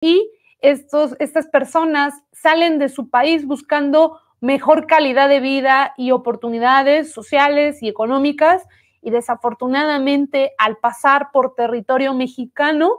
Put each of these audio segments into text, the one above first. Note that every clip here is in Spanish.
y estas personas salen de su país buscando mejor calidad de vida y oportunidades sociales y económicas y desafortunadamente al pasar por territorio mexicano,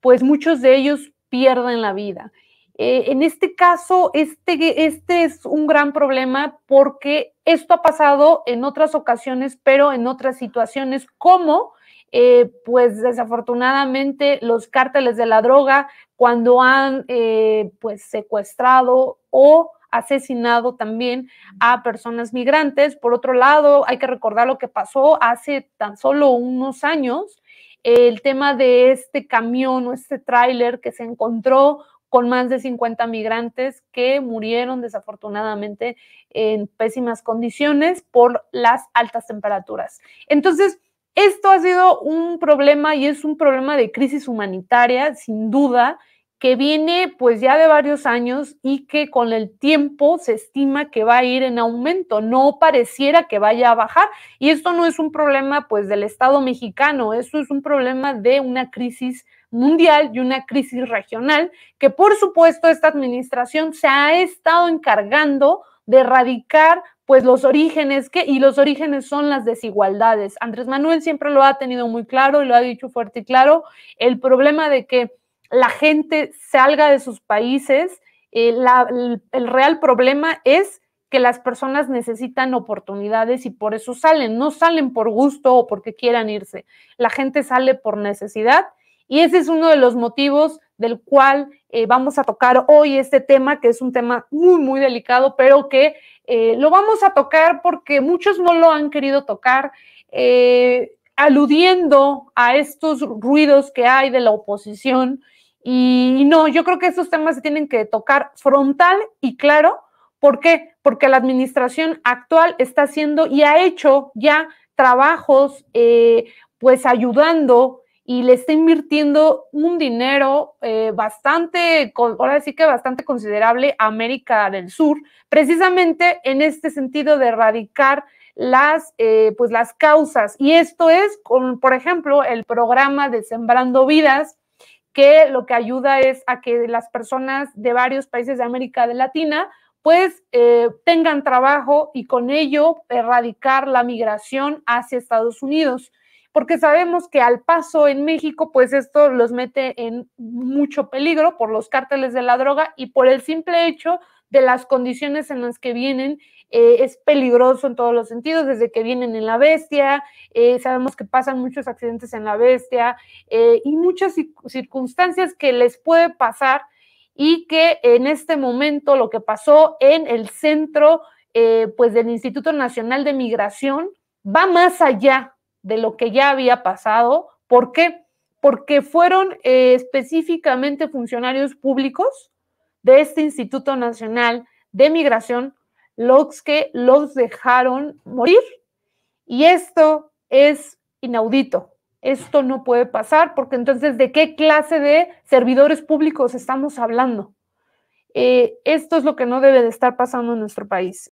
pues muchos de ellos pierden la vida. Eh, en este caso, este, este es un gran problema porque esto ha pasado en otras ocasiones, pero en otras situaciones como eh, pues desafortunadamente los cárteles de la droga cuando han eh, pues secuestrado o asesinado también a personas migrantes. Por otro lado, hay que recordar lo que pasó hace tan solo unos años, el tema de este camión o este tráiler que se encontró con más de 50 migrantes que murieron desafortunadamente en pésimas condiciones por las altas temperaturas. Entonces, esto ha sido un problema y es un problema de crisis humanitaria, sin duda, que viene pues ya de varios años y que con el tiempo se estima que va a ir en aumento, no pareciera que vaya a bajar. Y esto no es un problema pues del Estado mexicano, esto es un problema de una crisis mundial y una crisis regional que por supuesto esta administración se ha estado encargando de erradicar pues los orígenes que y los orígenes son las desigualdades. Andrés Manuel siempre lo ha tenido muy claro y lo ha dicho fuerte y claro, el problema de que la gente salga de sus países, eh, el real problema es que las personas necesitan oportunidades y por eso salen, no salen por gusto o porque quieran irse. La gente sale por necesidad y ese es uno de los motivos del cual eh, vamos a tocar hoy este tema, que es un tema muy, muy delicado, pero que eh, lo vamos a tocar porque muchos no lo han querido tocar, eh, aludiendo a estos ruidos que hay de la oposición. Y no, yo creo que estos temas se tienen que tocar frontal y claro. ¿Por qué? Porque la administración actual está haciendo y ha hecho ya trabajos, pues ayudando y le está invirtiendo un dinero eh, bastante, ahora sí que bastante considerable a América del Sur, precisamente en este sentido de erradicar las, eh, pues las causas. Y esto es con, por ejemplo, el programa de Sembrando Vidas, que lo que ayuda es a que las personas de varios países de América Latina pues eh, tengan trabajo y con ello erradicar la migración hacia Estados Unidos porque sabemos que al paso en México, pues esto los mete en mucho peligro por los cárteles de la droga y por el simple hecho de las condiciones en las que vienen. Eh, es peligroso en todos los sentidos, desde que vienen en la bestia, eh, sabemos que pasan muchos accidentes en la bestia eh, y muchas circunstancias que les puede pasar y que en este momento lo que pasó en el centro pues del Instituto Nacional de Migración va más allá de lo que ya había pasado. ¿Por qué? Porque fueron eh, específicamente funcionarios públicos de este Instituto Nacional de Migración los que los dejaron morir. Y esto es inaudito. Esto no puede pasar porque entonces, ¿de qué clase de servidores públicos estamos hablando? Eh, esto es lo que no debe de estar pasando en nuestro país.